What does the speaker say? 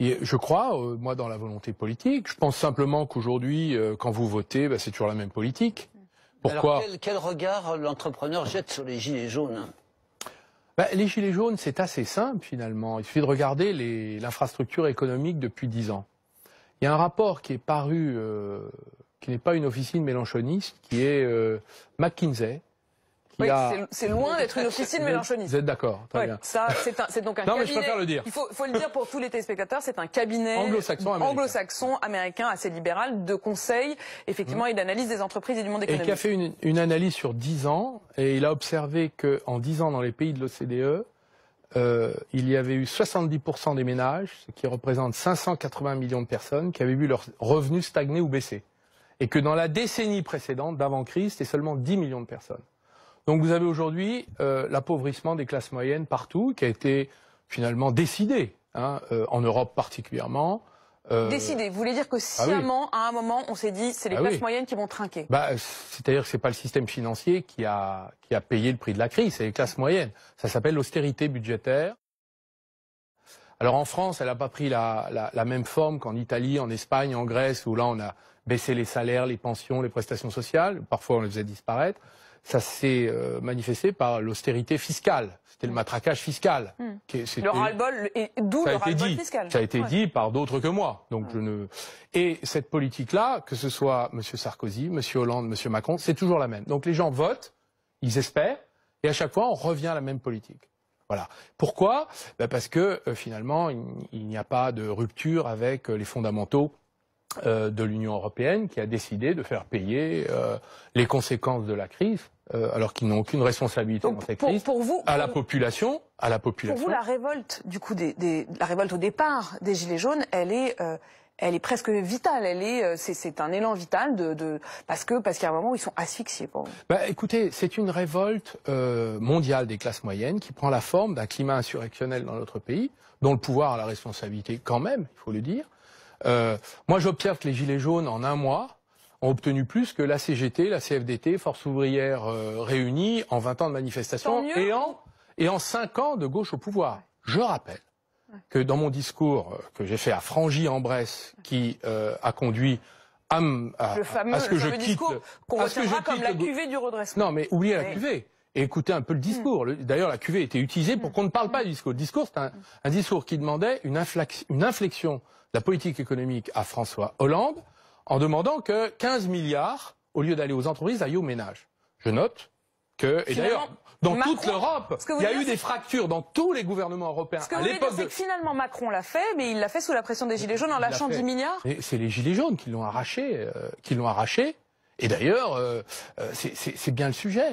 je crois, euh, moi, dans la volonté politique. Je pense simplement qu'aujourd'hui, euh, quand vous votez, bah, c'est toujours la même politique. Pourquoi quel, regard l'entrepreneur jette sur les gilets jaunes bah, Les gilets jaunes, c'est assez simple finalement. Il suffit de regarder l'infrastructure économique depuis dix ans. Il y a un rapport qui est paru, euh, qui n'est pas une officine mélanchoniste, qui est McKinsey, oui, C'est loin d'être une officine mélanchoniste. Vous êtes d'accord, très bien. Ça, c'est donc un non, cabinet. Mais je préfère le dire. Il faut, le dire pour tous les téléspectateurs, c'est un cabinet anglo-saxon américain. assez libéral de conseil, effectivement, hum. et d'analyse des entreprises et du monde économique. Et qui a fait une, une analyse sur 10 ans, et il a observé qu'en 10 ans, dans les pays de l'OCDE, euh, il y avait eu 70% des ménages, ce qui représente 580 millions de personnes, qui avaient vu leurs revenus stagner ou baisser. Et que dans la décennie précédente, d'avant-crise, c'était seulement 10 millions de personnes. Donc vous avez aujourd'hui euh, l'appauvrissement des classes moyennes partout, qui a été finalement décidé, hein, euh, en Europe particulièrement. Euh, décidé, vous voulez dire que ah sciemment, à un moment, on s'est dit, c'est les ah classes moyennes qui vont trinquer bah, C'est-à-dire que ce n'est pas le système financier qui a, qui a payé le prix de la crise, c'est les classes moyennes. Ça s'appelle l'austérité budgétaire. Alors en France, elle n'a pas pris la, même forme qu'en Italie, en Espagne, en Grèce, où là on a baissé les salaires, les pensions, les prestations sociales, parfois on les faisait disparaître. Ça s'est euh, manifesté par l'austérité fiscale. C'était le mm. matraquage fiscal. Mm. le ras-le-bol, d'où le ras fiscal. Ça a été dit par d'autres que moi. Donc mm. je ne... Et cette politique-là, que ce soit M. Sarkozy, M. Hollande, M. Macron, c'est toujours la même. Donc les gens votent, ils espèrent, et à chaque fois on revient à la même politique. Voilà. Pourquoi bah, Parce que euh, finalement, il n'y a pas de rupture avec euh, les fondamentaux euh, de l'Union européenne qui a décidé de faire payer euh, les conséquences de la crise euh, alors qu'ils n'ont aucune responsabilité dans cette pour, crise, vous, à la population, à la population. Pour vous, la révolte, du coup, la révolte au départ des gilets jaunes, elle est, elle est presque vitale. Elle est, c'est, un élan vital parce que parce qu'il y a un moment où ils sont asphyxiés. Bah, écoutez, c'est une révolte mondiale des classes moyennes qui prend la forme d'un climat insurrectionnel dans notre pays, dont le pouvoir a la responsabilité quand même, il faut le dire. Euh, moi, j'observe que les Gilets jaunes, en un mois, ont obtenu plus que la CGT, la CFDT, Force ouvrière réunie, euh, réunies en 20 ans de manifestation et en, et en 5 ans de gauche au pouvoir. Je rappelle que dans mon discours euh, que j'ai fait à Frangy en Bresse, qui a conduit à, à, ce que je quitte, comme la cuvée du redressement. Non, mais oubliez la cuvée. Écoutez un peu le discours. D'ailleurs, la cuvée était utilisée pour qu'on ne parle pas du discours. Le discours, c'est un, discours qui demandait une, inflexion de la politique économique à François Hollande en demandant que 15 milliards, au lieu d'aller aux entreprises, aillent aux ménages. Je note que, et d'ailleurs, dans toute l'Europe, il y a eu des fractures dans tous les gouvernements européens. Ce que vous c'est que finalement Macron l'a fait, mais il l'a fait sous la pression des Gilets jaunes en lâchant 10 milliards C'est les Gilets jaunes qui l'ont arraché, euh, qui l'ont arraché. Et d'ailleurs, euh, euh, c'est bien le sujet.